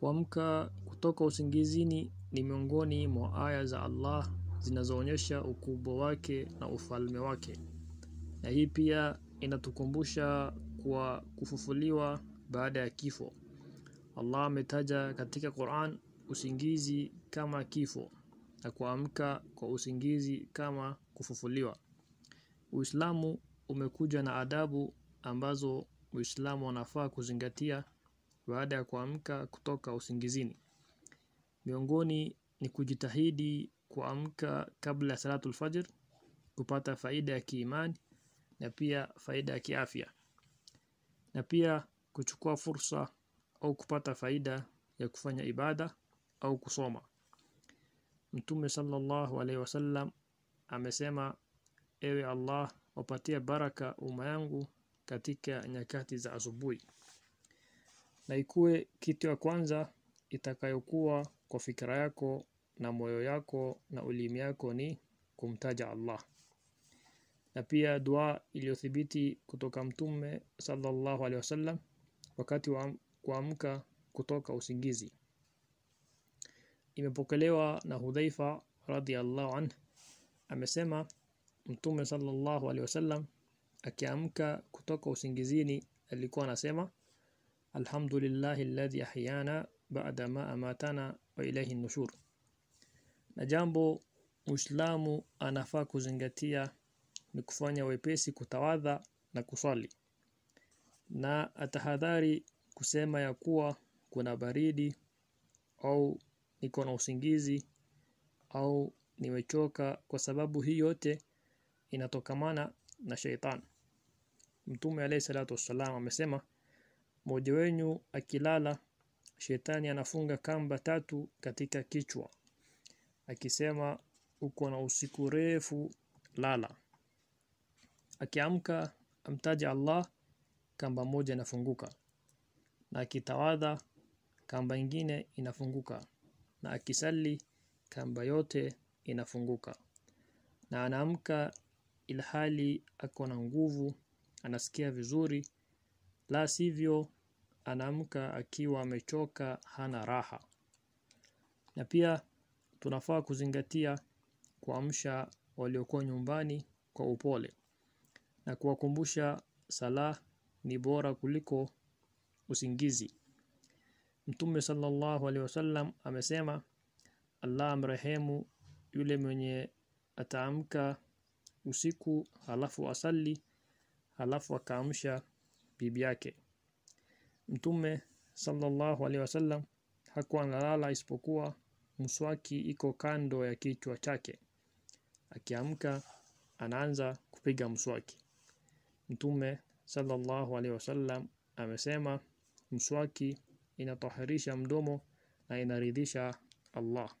Kuamka kutoka usingizini ni miongoni mwa aya za Allah zinazoonyesha ukubwa wake na ufalme wake. Na hii pia inatukumbusha kwa kufufuliwa baada ya kifo. Allah ametaja katika Quran usingizi kama kifo na kuamka kwa usingizi kama kufufuliwa. Uislamu umekuja na adabu ambazo Uislamu wanafaa kuzingatia baada ya kuamka kutoka usingizini. Miongoni ni kujitahidi kuamka kabla ya salatul fajr kupata faida ya kiimani na pia faida ya kiafya. Na pia kuchukua fursa au kupata faida ya kufanya ibada au kusoma. Mtume sallallahu alaihi wasallam amesema ewe Allah wapatie baraka umma yangu katika nyakati za asubuhi na ikuwe kitu ya kwanza itakayokuwa kwa fikira yako na moyo yako na ulimi yako ni kumtaja Allah na pia dua iliyothibiti kutoka mtume sallallahu alaihi wasallam wakati wa kuamka kutoka usingizi imepokelewa na Hudhaifa radhiallahu an amesema mtume sallallahu alaihi wasallam akiamka kutoka usingizini alikuwa anasema alhamdulillahi alladhi ahyana bada ma amatana wa ilayhi nushur. Na jambo Muislamu anafaa kuzingatia ni kufanya wepesi kutawadha na kuswali, na atahadhari kusema ya kuwa kuna baridi au niko na usingizi au nimechoka, kwa sababu hii yote inatokamana na sheitan. Mtume alayhi salatu wassalam amesema mmoja wenu akilala shetani anafunga kamba tatu katika kichwa akisema uko na usiku refu lala akiamka amtaja Allah kamba moja inafunguka na akitawadha kamba ingine inafunguka na akisali kamba yote inafunguka na anaamka ilhali ako na nguvu anasikia vizuri la sivyo anaamka akiwa amechoka, hana raha. Na pia tunafaa kuzingatia kuamsha waliokuwa nyumbani kwa upole na kuwakumbusha sala ni bora kuliko usingizi. Mtume sallallahu alaihi wasallam amesema Allah amrehemu yule mwenye ataamka usiku halafu asali halafu akaamsha bibi yake. Mtume sallallahu alaihi wasallam hakuwa analala isipokuwa mswaki iko kando ya kichwa chake. Akiamka anaanza kupiga mswaki. Mtume sallallahu alaihi wasallam amesema mswaki inatahirisha mdomo na inaridhisha Allah.